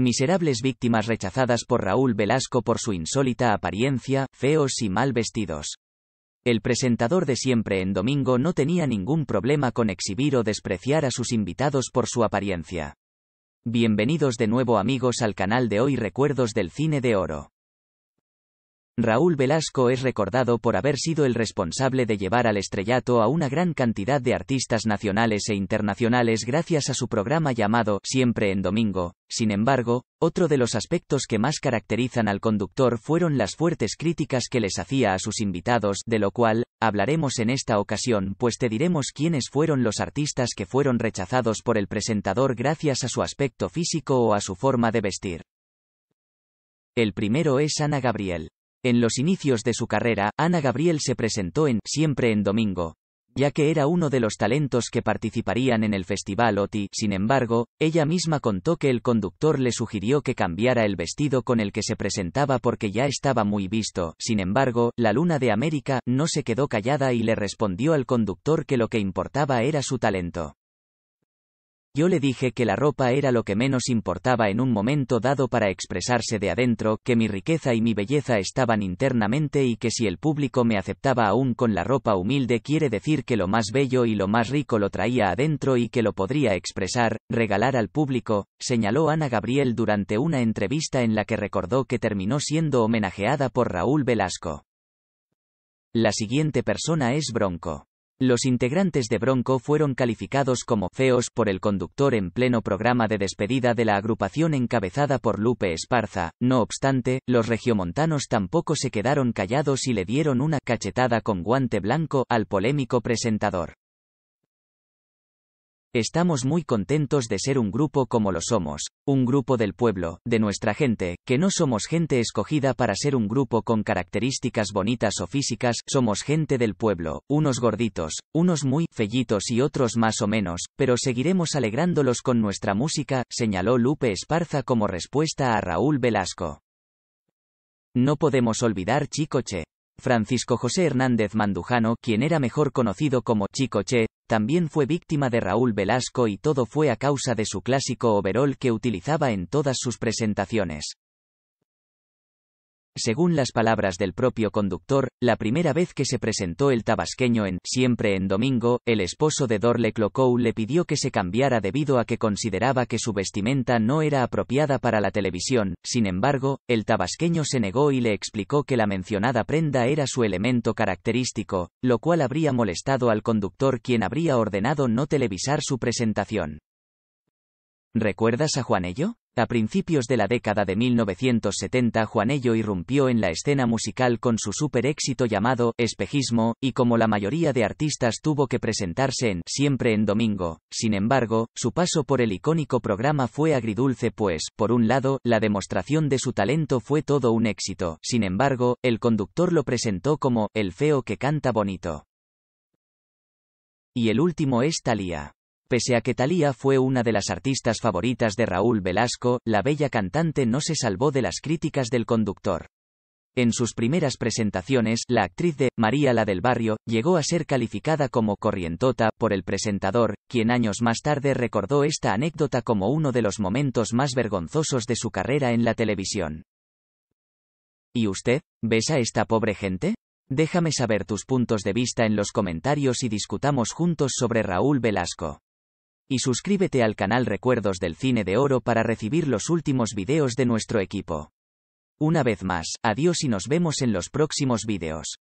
Miserables víctimas rechazadas por Raúl Velasco por su insólita apariencia, feos y mal vestidos. El presentador de siempre en domingo no tenía ningún problema con exhibir o despreciar a sus invitados por su apariencia. Bienvenidos de nuevo amigos al canal de hoy Recuerdos del Cine de Oro. Raúl Velasco es recordado por haber sido el responsable de llevar al estrellato a una gran cantidad de artistas nacionales e internacionales gracias a su programa llamado Siempre en Domingo. Sin embargo, otro de los aspectos que más caracterizan al conductor fueron las fuertes críticas que les hacía a sus invitados, de lo cual, hablaremos en esta ocasión, pues te diremos quiénes fueron los artistas que fueron rechazados por el presentador gracias a su aspecto físico o a su forma de vestir. El primero es Ana Gabriel. En los inicios de su carrera, Ana Gabriel se presentó en Siempre en Domingo, ya que era uno de los talentos que participarían en el festival OTI. Sin embargo, ella misma contó que el conductor le sugirió que cambiara el vestido con el que se presentaba porque ya estaba muy visto. Sin embargo, la Luna de América no se quedó callada y le respondió al conductor que lo que importaba era su talento. Yo le dije que la ropa era lo que menos importaba en un momento dado para expresarse de adentro, que mi riqueza y mi belleza estaban internamente y que si el público me aceptaba aún con la ropa humilde quiere decir que lo más bello y lo más rico lo traía adentro y que lo podría expresar, regalar al público, señaló Ana Gabriel durante una entrevista en la que recordó que terminó siendo homenajeada por Raúl Velasco. La siguiente persona es Bronco. Los integrantes de Bronco fueron calificados como feos por el conductor en pleno programa de despedida de la agrupación encabezada por Lupe Esparza. No obstante, los regiomontanos tampoco se quedaron callados y le dieron una cachetada con guante blanco al polémico presentador. Estamos muy contentos de ser un grupo como lo somos, un grupo del pueblo, de nuestra gente, que no somos gente escogida para ser un grupo con características bonitas o físicas, somos gente del pueblo, unos gorditos, unos muy fellitos y otros más o menos, pero seguiremos alegrándolos con nuestra música, señaló Lupe Esparza como respuesta a Raúl Velasco. No podemos olvidar Chicoche. Francisco José Hernández Mandujano, quien era mejor conocido como Chicoche, también fue víctima de Raúl Velasco y todo fue a causa de su clásico overol que utilizaba en todas sus presentaciones según las palabras del propio conductor, la primera vez que se presentó el tabasqueño en Siempre en Domingo, el esposo de Dorle Clocou le pidió que se cambiara debido a que consideraba que su vestimenta no era apropiada para la televisión, sin embargo, el tabasqueño se negó y le explicó que la mencionada prenda era su elemento característico, lo cual habría molestado al conductor quien habría ordenado no televisar su presentación. ¿Recuerdas a Juanello? A principios de la década de 1970 Juanello irrumpió en la escena musical con su super éxito llamado Espejismo, y como la mayoría de artistas tuvo que presentarse en Siempre en Domingo. Sin embargo, su paso por el icónico programa fue agridulce pues, por un lado, la demostración de su talento fue todo un éxito. Sin embargo, el conductor lo presentó como el feo que canta bonito. Y el último es Talía. Pese a que Thalía fue una de las artistas favoritas de Raúl Velasco, la bella cantante no se salvó de las críticas del conductor. En sus primeras presentaciones, la actriz de María la del Barrio llegó a ser calificada como corrientota por el presentador, quien años más tarde recordó esta anécdota como uno de los momentos más vergonzosos de su carrera en la televisión. ¿Y usted? ¿Ves a esta pobre gente? Déjame saber tus puntos de vista en los comentarios y discutamos juntos sobre Raúl Velasco y suscríbete al canal Recuerdos del Cine de Oro para recibir los últimos videos de nuestro equipo. Una vez más, adiós y nos vemos en los próximos videos.